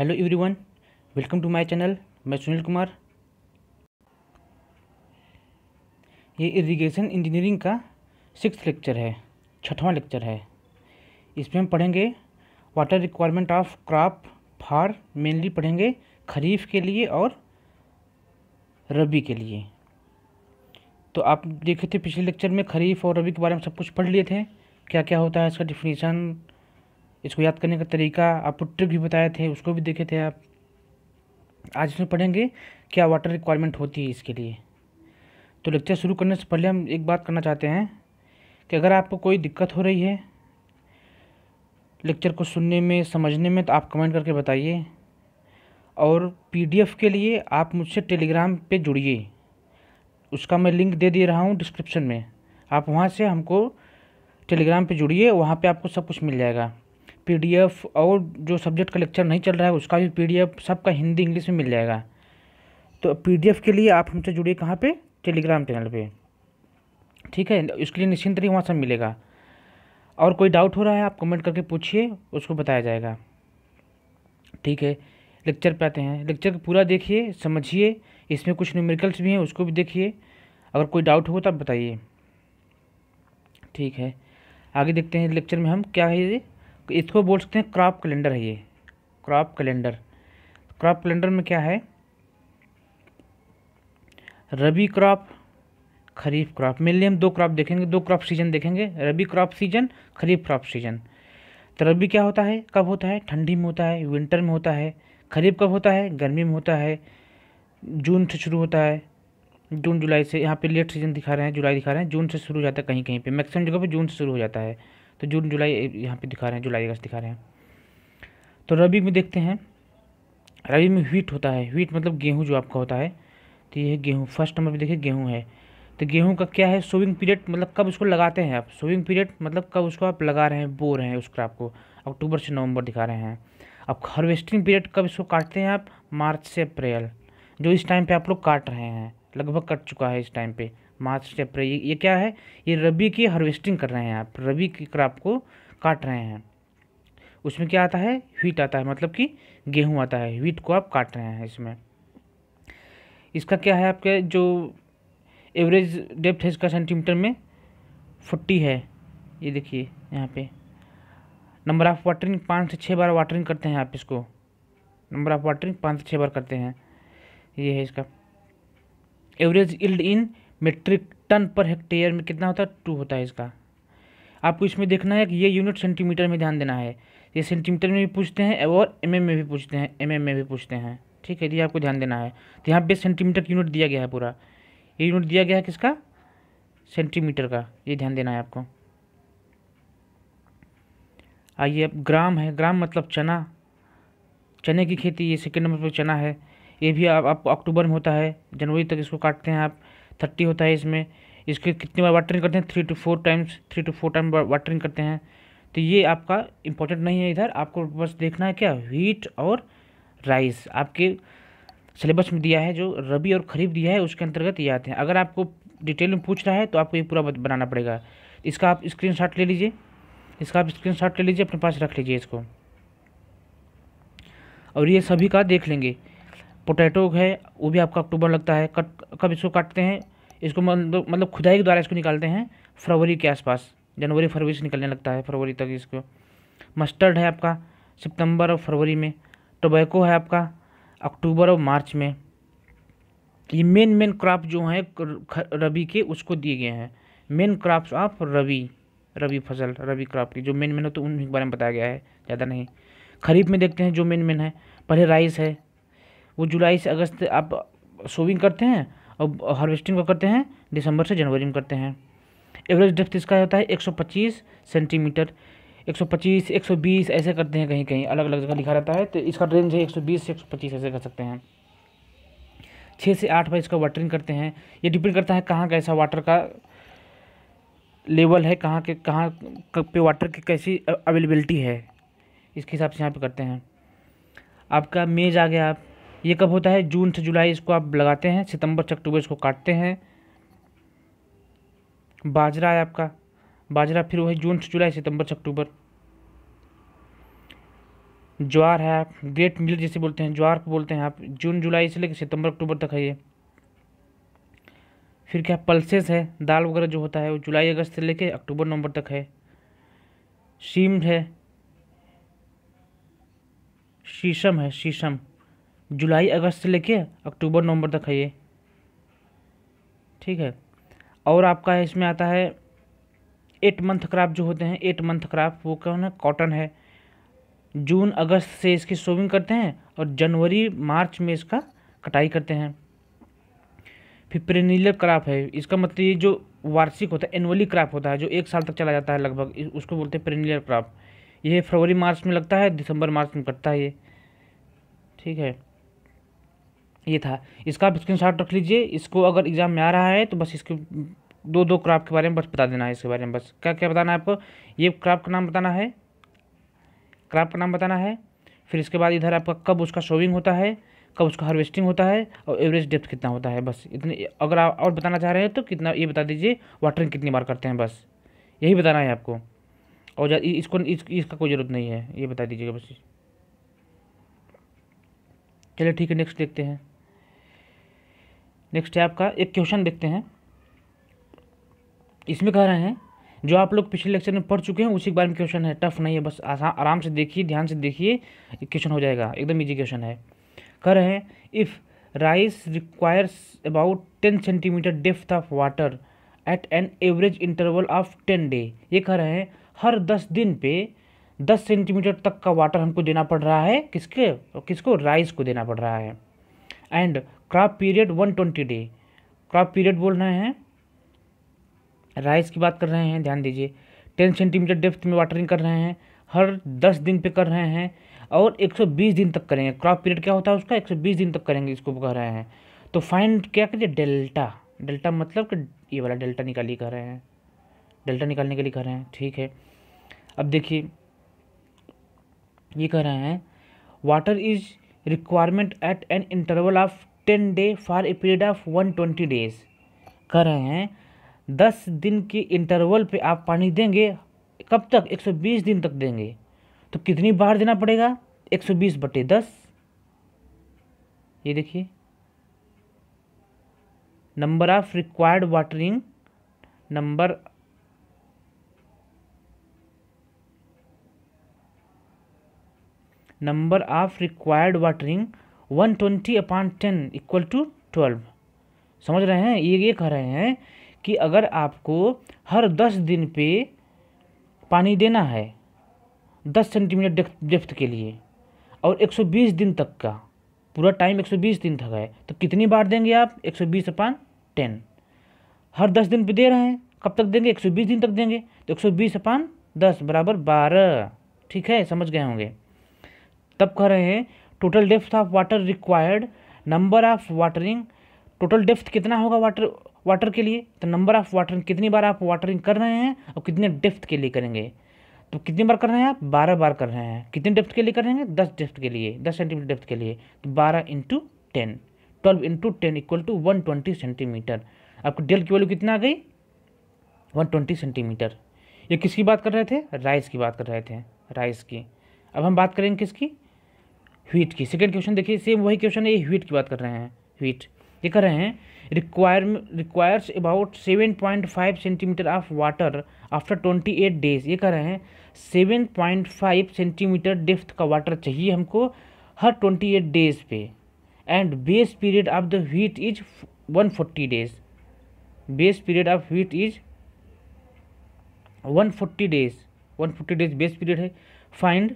hello everyone welcome to my channel मैं सुनील कुमार ये irrigation engineering का सिक्स लेक्चर है छठवां लेक्चर है इसमें हम पढ़ेंगे water requirement of crop for mainly पढ़ेंगे खरीफ के लिए और रबी के लिए तो आप देखे थे पिछले लेक्चर में खरीफ और रबी के बारे में सब कुछ पढ़ लिए थे क्या क्या होता है इसका डिफिनीसन इसको याद करने का तरीका आपको ट्रिक भी बताए थे उसको भी देखे थे आप आज इसमें पढ़ेंगे क्या वाटर रिक्वायरमेंट होती है इसके लिए तो लेक्चर शुरू करने से पहले हम एक बात करना चाहते हैं कि अगर आपको कोई दिक्कत हो रही है लेक्चर को सुनने में समझने में तो आप कमेंट करके बताइए और पीडीएफ के लिए आप मुझसे टेलीग्राम पे जुड़िए उसका मैं लिंक दे दे रहा हूँ डिस्क्रिप्शन में आप वहाँ से हमको टेलीग्राम पे जुड़िए वहाँ पे आपको सब कुछ मिल जाएगा पीडीएफ और जो सब्जेक्ट का लेक्चर नहीं चल रहा है उसका भी पीडीएफ सबका हिंदी इंग्लिश में मिल जाएगा तो पीडीएफ के लिए आप हमसे जुड़िए कहाँ पे टेलीग्राम चैनल पे ठीक है उसके लिए निश्चिंत रही वहाँ सब मिलेगा और कोई डाउट हो रहा है आप कमेंट करके पूछिए उसको बताया जाएगा ठीक है लेक्चर पे आते हैं लेक्चर पूरा देखिए समझिए इसमें कुछ न्यूमेरिकल्स भी हैं उसको भी देखिए अगर कोई डाउट हो तो आप बताइए ठीक है आगे देखते हैं लेक्चर में हम क्या है ये इसको बोल सकते हैं क्रॉप कैलेंडर है ये क्रॉप कैलेंडर क्रॉप कैलेंडर में क्या है rabi crop kharif crop mainly हम दो क्रॉप देखेंगे दो क्रॉप सीजन देखेंगे rabi crop season kharif crop season तो रबी क्या होता है कब होता है ठंडी में होता है विंटर में होता है खरीफ कब होता है गर्मी में होता है जून से शुरू होता है जून जुलाई से यहाँ पे लेट सीजन दिखा रहे हैं जुलाई दिखा रहे हैं जून से शुरू हो जाता है कहीं कहीं पे मैक्सिमम जगह पे जून से शुरू हो जाता है तो जून जुलाई यहाँ पे दिखा रहे हैं जुलाई अगस्त दिखा रहे हैं तो रबी में देखते हैं रबी में व्हीट होता है व्हीट मतलब गेहूँ जो आपका होता है तो ये गेहूँ फर्स्ट नंबर पर देखिए गेहूँ है तो गेहूँ का क्या है सोविंग पीरियड मतलब कब उसको लगाते हैं आप सोविंग पीरियड मतलब कब उसको आप लगा रहे हैं बो रहे हैं उस क्रॉप को अक्टूबर से नवंबर दिखा रहे हैं अब हार्वेस्टिंग पीरियड कब इसको काटते हैं आप मार्च से अप्रैल जो इस टाइम पे आप लोग काट रहे हैं लगभग कट चुका है इस टाइम पे मार्च से अप्रैल ये क्या है ये रबी की हार्वेस्टिंग कर रहे हैं आप रबी की क्रॉप को काट रहे हैं उसमें क्या आता है व्हीट आता है मतलब कि गेहूँ आता है व्हीट को आप काट रहे हैं इसमें इसका क्या है आपके जो एवरेज डेप्थ है इसका सेंटीमीटर में फोर्टी है ये देखिए यहाँ पे नंबर ऑफ़ वाटरिंग पाँच से छः बार वाटरिंग करते हैं आप इसको नंबर ऑफ़ वाटरिंग पाँच से छः बार करते हैं ये है इसका average yield in metric ton per hectare में कितना होता है टू होता है इसका आपको इसमें देखना है कि ये यूनिट सेंटीमीटर में ध्यान देना है ये सेंटीमीटर में भी पूछते हैं और एम mm में भी पूछते हैं एम mm में भी पूछते हैं ठीक है ये आपको ध्यान देना है तो यहाँ पे सेंटीमीटर की यूनिट दिया गया है पूरा ये यूनिट दिया गया है किसका सेंटीमीटर का ये ध्यान देना है आपको आइए अब ग्राम है ग्राम मतलब चना चने की खेती ये सेकेंड नंबर पर चना है ये भी आप, अक्टूबर में होता है जनवरी तक इसको काटते हैं आप थर्टी होता है इसमें इसके कितनी बार वाटरिंग करते हैं three to four times three to four time watering करते हैं तो ये आपका इंपॉर्टेंट नहीं है इधर आपको बस देखना है क्या व्हीट और राइस आपके सिलेबस में दिया है जो रबी और खरीफ दिया है उसके अंतर्गत ये आते हैं अगर आपको डिटेल में पूछ रहा है तो आपको ये पूरा बनाना पड़ेगा इसका आप स्क्रीन ले लीजिए इसका आप स्क्रीन ले लीजिए अपने पास रख लीजिए इसको और ये सभी का देख लेंगे पोटैटो है वो भी आपका अक्टूबर लगता है कट कब इसको काटते हैं इसको मतलब मतलब खुदाई के द्वारा इसको निकालते हैं फरवरी के आसपास जनवरी फरवरी से निकलने लगता है फरवरी तक इसको मस्टर्ड है आपका सितंबर और फरवरी में टोबैको है आपका अक्टूबर और मार्च में ये मेन मेन क्रॉप जो हैं रबी के उसको दिए गए हैं main crops of rabi rabi फसल रबी क्रॉप की जो मेन मेन हो तो उनके बारे में बताया गया है ज़्यादा नहीं खरीफ में देखते हैं जो मेन मेन है पहले राइस है वो जुलाई से अगस्त आप सोविंग करते हैं और हार्वेस्टिंग का करते हैं दिसंबर से जनवरी में करते हैं एवरेज डेप्थ इसका होता है 125 सेंटीमीटर 125 120 ऐसे करते हैं कहीं कहीं अलग अलग जगह लिखा रहता है तो इसका रेंज है 120 से 125 ऐसे कर सकते हैं छः से आठ बार इसका वाटरिंग करते हैं ये डिपेंड करता है कहाँ कैसा वाटर का लेवल है कहाँ के कहाँ पे वाटर की कैसी अवेलेबिलिटी है इसके हिसाब से यहाँ पे करते हैं आपका मेज आ गया आप ये कब होता है जून से जुलाई इसको आप लगाते हैं सितंबर से अक्टूबर इसको काटते हैं बाजरा है आपका बाजरा फिर वही जून से जुलाई सितंबर से अक्टूबर ज्वार है आप ग्रेट मिल जिसे बोलते हैं ज्वार को बोलते हैं आप जून जुलाई से लेकर सितंबर अक्टूबर तक है ये फिर क्या पल्सेस है दाल वगैरह जो होता है वो जुलाई अगस्त से लेकर अक्टूबर नवंबर तक है शीम है शीशम है शीशम जुलाई अगस्त से लेके अक्टूबर नवंबर तक है ये ठीक है और आपका है इसमें आता है एट मंथ क्राफ्ट जो होते हैं एट मंथ क्राफ्ट वो कौन है कॉटन है जून अगस्त से इसकी सोविंग करते हैं और जनवरी मार्च में इसका कटाई करते हैं फिर प्रेनिलर क्राफ है इसका मतलब ये जो वार्षिक होता है एनुअली क्राप होता है जो एक साल तक चला जाता है लगभग उसको बोलते हैं प्रेनिलर क्राफ ये फरवरी मार्च में लगता है दिसंबर मार्च में कटता है ये ठीक है ये था इसका आप स्क्रीन रख लीजिए इसको अगर एग्ज़ाम में आ रहा है तो बस इसके दो दो क्राफ्ट के बारे में बस बता देना है इसके बारे में बस क्या क्या बताना है आपको ये क्राफ्ट का नाम बताना है क्राफ्ट का नाम बताना है फिर इसके बाद इधर आपका कब उसका शोविंग होता है कब उसका हार्वेस्टिंग होता है और एवरेज डेप्थ कितना होता है बस इतने अगर आप और बताना चाह रहे हैं तो कितना ये बता दीजिए वाटरिंग कितनी बार करते हैं बस यही बताना है आपको और इसको इस, इसका कोई ज़रूरत नहीं है ये बता दीजिएगा बस चलिए ठीक है नेक्स्ट देखते हैं नेक्स्ट है आपका एक क्वेश्चन देखते हैं इसमें कह रहे हैं जो आप लोग पिछले लेक्चर में पढ़ चुके हैं उसी के बारे में क्वेश्चन है टफ नहीं है बस आसान आराम से देखिए ध्यान से देखिए क्वेश्चन हो जाएगा एकदम इजी क्वेश्चन है कह रहे हैं if rice requires about ten centimetre depth of water at an average interval of ten day ये कह रहे हैं हर दस दिन पे दस सेंटीमीटर तक का वाटर हमको देना पड़ रहा है किसके किसको राइस को देना पड़ रहा है and crop period one twenty day crop period बोल रहे हैं राइस की बात कर रहे हैं ध्यान दीजिए टेन सेंटीमीटर डेप्थ में वाटरिंग कर रहे हैं हर दस दिन पे कर रहे हैं और एक सौ बीस दिन तक करेंगे क्रॉप पीरियड क्या होता है उसका एक सौ बीस दिन तक करेंगे इसको कह रहे हैं तो फाइंड क्या करिए डेल्टा डेल्टा मतलब कि ये वाला डेल्टा निकालिए कह रहे हैं डेल्टा निकालने के लिए कह रहे हैं ठीक है अब देखिए ये कह रहे हैं water is requirement at an interval of ten day for a period of one twenty days कह रहे हैं दस दिन के इंटरवल पे आप पानी देंगे कब तक एक सौ बीस दिन तक देंगे तो कितनी बार देना पड़ेगा एक सौ बीस बटे दस ये देखिए number of required watering number number of required watering one twenty upon ten equal to twelve समझ रहे हैं ये ये कह रहे हैं कि अगर आपको हर दस दिन पे पानी देना है दस सेंटीमीटर डेप्थ के लिए और एक सौ बीस दिन तक का पूरा टाइम एक सौ बीस दिन तक है तो कितनी बार देंगे आप एक सौ बीस अपान टेन हर दस दिन पे दे रहे हैं कब तक देंगे एक सौ बीस दिन तक देंगे तो एक सौ बीस अपान दस बराबर बारह ठीक है समझ गए होंगे तब कह रहे हैं total depth of water required number of watering total depth कितना होगा वाटर वाटर के लिए तो नंबर ऑफ वाटरिंग कितनी बार आप वाटरिंग कर रहे हैं और कितने डेप्थ के लिए करेंगे तो कितनी बार कर रहे हैं आप बारह बार कर रहे हैं कितने डेप्थ के लिए कर रहे हैं दस डेप्थ के लिए दस सेंटीमीटर डेप्थ के लिए तो बारह into ten twelve into ten equal to one twenty centimetre आपको डेल की वैल्यू कितना आ गई वन ट्वेंटी सेंटीमीटर ये किसकी बात कर रहे थे राइस की बात कर रहे थे राइस की अब हम बात करेंगे किसकी ह्वीट की सेकेंड क्वेश्चन देखिए सेम वही क्वेश्चन है ये ह्वीट की बात कर रहे हैं ह्वीट ये कह रहे हैं require requires about seven point five centimetre of water after twenty eight days ये कह रहे हैं seven point five centimetre depth का वाटर चाहिए हमको हर ट्वेंटी एट डेज पे and base period of the wheat is one forty days base period of wheat is one forty days one forty days base period है find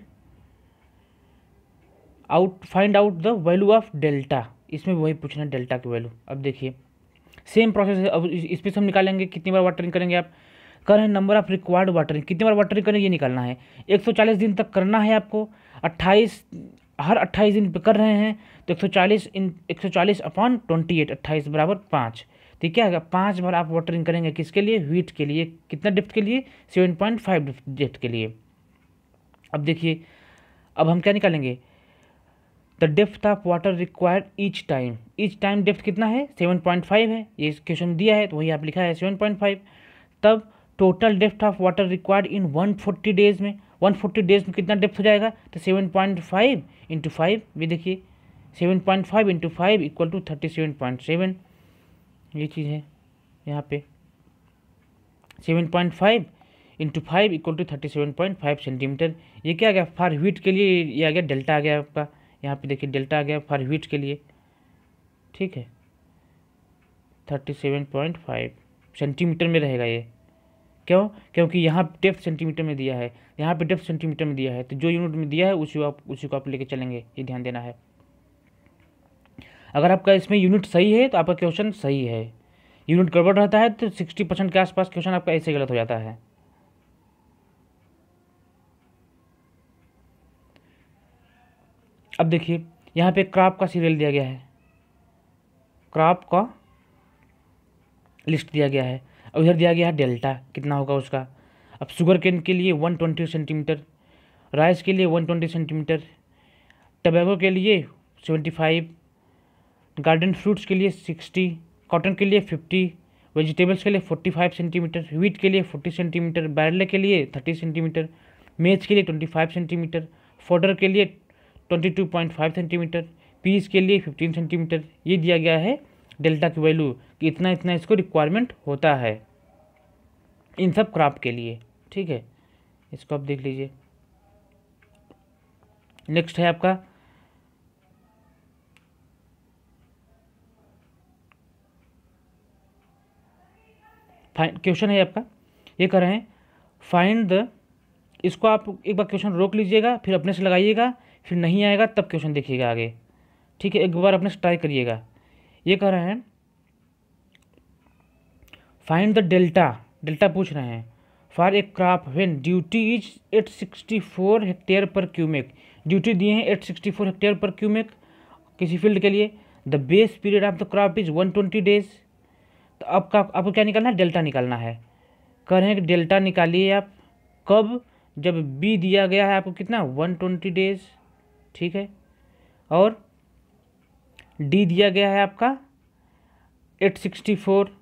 out find out the value of delta इसमें वही पूछना है delta की value अब देखिए same process है अब इस पर हम निकालेंगे कितनी बार वाटरिंग करेंगे आप कर रहे नंबर ऑफ रिक्वायर्ड वाटरिंग कितनी बार वाटरिंग करेंगे ये निकालना है 140 दिन तक करना है आपको 28 हर 28 दिन पे कर रहे हैं तो 140 इन 140 अपॉन एट 28 बराबर पाँच तो क्या है पाँच बार आप वाटरिंग करेंगे किसके लिए व्हीट के लिए कितना डिफ्ट के लिए सेवन पॉइंट फाइव डिफ्ट के लिए अब देखिए अब हम क्या निकालेंगे the depth of water required each time each time depth कितना है सेवन पॉइंट फाइव है ये क्वेश्चन दिया है तो वही आप लिखा है सेवन पॉइंट फाइव तब total depth of water required in one forty days में वन फोर्टी डेज में कितना डेप्थ हो जाएगा तो seven point five into five ये देखिए seven point five into five equal to thirty seven point seven ये चीज़ है यहाँ पे seven point five into five equal to thirty seven point five centimetre ये क्या आ गया फार व्हीट के लिए ये आ गया डेल्टा आ गया आपका यहाँ पे देखिए डेल्टा आ गया फॉर हीट के लिए ठीक है thirty seven point five centimetre में रहेगा ये क्यों क्योंकि यहाँ डेप्थ सेंटीमीटर में दिया है यहाँ पे डेप्थ सेंटीमीटर में दिया है तो जो यूनिट में दिया है उसी को आप उसी को आप लेके चलेंगे ये ध्यान देना है अगर आपका इसमें यूनिट सही है तो आपका क्वेश्चन सही है यूनिट गड़बड़ रहता है तो सिक्सटी परसेंट के आसपास क्वेश्चन आपका ऐसे गलत हो जाता है अब देखिए यहाँ पे क्राप का सीरियल दिया गया है क्रॉप का लिस्ट दिया गया है अब इधर दिया गया है डेल्टा कितना होगा उसका अब शुगर केन के लिए वन ट्वेंटी सेंटीमीटर राइस के लिए वन ट्वेंटी सेंटीमीटर टबैको के लिए सेवेंटी फाइव गार्डन फ्रूट्स के लिए सिक्सटी कॉटन के लिए फिफ्टी वेजिटेबल्स के लिए फोर्टी फाइव सेंटीमीटर व्हीट के लिए फोर्टी सेंटीमीटर बैरले के लिए थर्टी सेंटीमीटर मेज के लिए ट्वेंटी फाइव सेंटीमीटर फोडर के लिए twenty two point five centimetre peas के लिए फिफ्टीन सेंटीमीटर ये दिया गया है डेल्टा की वैल्यू कि इतना इतना इसको रिक्वायरमेंट होता है इन सब क्राफ्ट के लिए ठीक है इसको आप देख लीजिए नेक्स्ट है आपका क्वेश्चन है आपका ये कह रहे हैं फाइंड द इसको आप एक बार क्वेश्चन रोक लीजिएगा फिर अपने से लगाइएगा फिर नहीं आएगा तब क्वेश्चन देखिएगा आगे ठीक है एक बार अपने ट्राई करिएगा ये कह रहे हैं फाइंड द डेल्टा डेल्टा पूछ रहे हैं for a crop when duty is eight sixty four hectare per cumec duty दिए हैं eight sixty four hectare per cumec किसी फील्ड के लिए the base period of the crop is one twenty days तो आपका आपको क्या निकालना है डेल्टा निकालना है कह रहे हैं कि डेल्टा निकालिए आप कब जब बी दिया गया है आपको कितना वन ट्वेंटी डेज़ ठीक है और डी दिया गया है आपका एट सिक्सटी फोर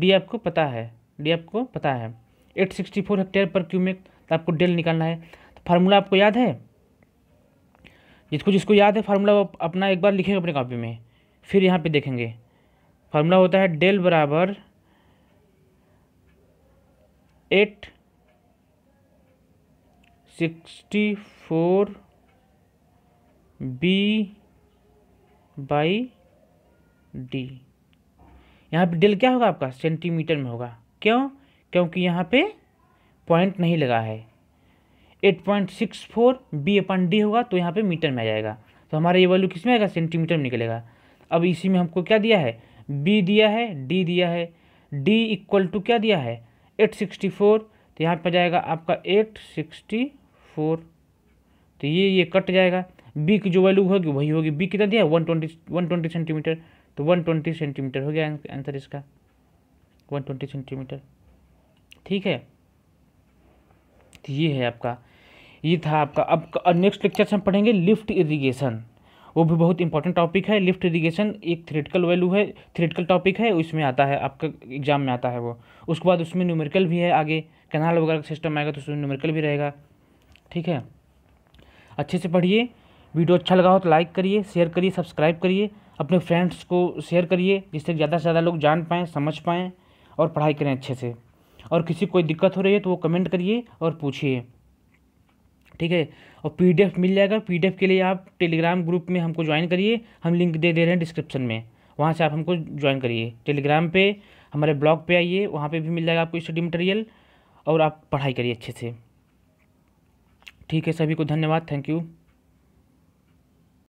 डी आपको पता है डी आपको पता है eight sixty four hectare per cumec तो आपको डेल निकालना है तो फार्मूला आपको याद है जिसको जिसको याद है फार्मूला वो अपना एक बार लिखेंगे अपने कॉपी में फिर यहाँ पे देखेंगे फार्मूला होता है डेल बराबर eight sixty four B by D यहाँ पे डेल क्या होगा आपका सेंटीमीटर में होगा क्यों क्योंकि यहाँ पे पॉइंट नहीं लगा है eight point six four B upon D होगा तो यहाँ पे मीटर में आ जाएगा तो हमारा ये वैल्यू किस में आएगा सेंटीमीटर में निकलेगा अब इसी में हमको क्या दिया है बी दिया है डी दिया है डी इक्वल टू क्या दिया है एट सिक्सटी फोर तो यहाँ पर जाएगा आपका एट सिक्सटी फोर तो ये ये कट जाएगा बी की जो वैल्यू होगी वही होगी बी कितना दिया one twenty one twenty centimetre तो वन ट्वेंटी सेंटीमीटर हो गया आंसर इसका वन ट्वेंटी सेंटीमीटर ठीक है तो ये है आपका ये था आपका अब नेक्स्ट लेक्चर से हम पढ़ेंगे लिफ्ट इरीगेशन वो भी बहुत इंपॉर्टेंट टॉपिक है लिफ्ट इरीगेशन एक थ्रेटिकल वैल्यू है थ्रेटिकल टॉपिक है उसमें आता है आपका एग्जाम में आता है वो उसके बाद उसमें न्यूमेरिकल भी है आगे कैनाल वगैरह का सिस्टम आएगा तो उसमें न्यूमेरिकल भी रहेगा ठीक है अच्छे से पढ़िए वीडियो अच्छा लगा हो तो लाइक करिए शेयर करिए सब्सक्राइब करिए अपने फ्रेंड्स को शेयर करिए जिससे ज़्यादा से ज़्यादा लोग जान पाएँ समझ पाएँ और पढ़ाई करें अच्छे से और किसी कोई दिक्कत हो रही है तो वो कमेंट करिए और पूछिए ठीक है और पीडीएफ मिल जाएगा पीडीएफ के लिए आप टेलीग्राम ग्रुप में हमको ज्वाइन करिए हम लिंक दे दे रहे हैं डिस्क्रिप्शन में वहाँ से आप हमको ज्वाइन करिए टेलीग्राम पे हमारे ब्लॉग पे आइए वहाँ पे भी मिल जाएगा आपको स्टडी मटेरियल और आप पढ़ाई करिए अच्छे से ठीक है सभी को धन्यवाद थैंक यू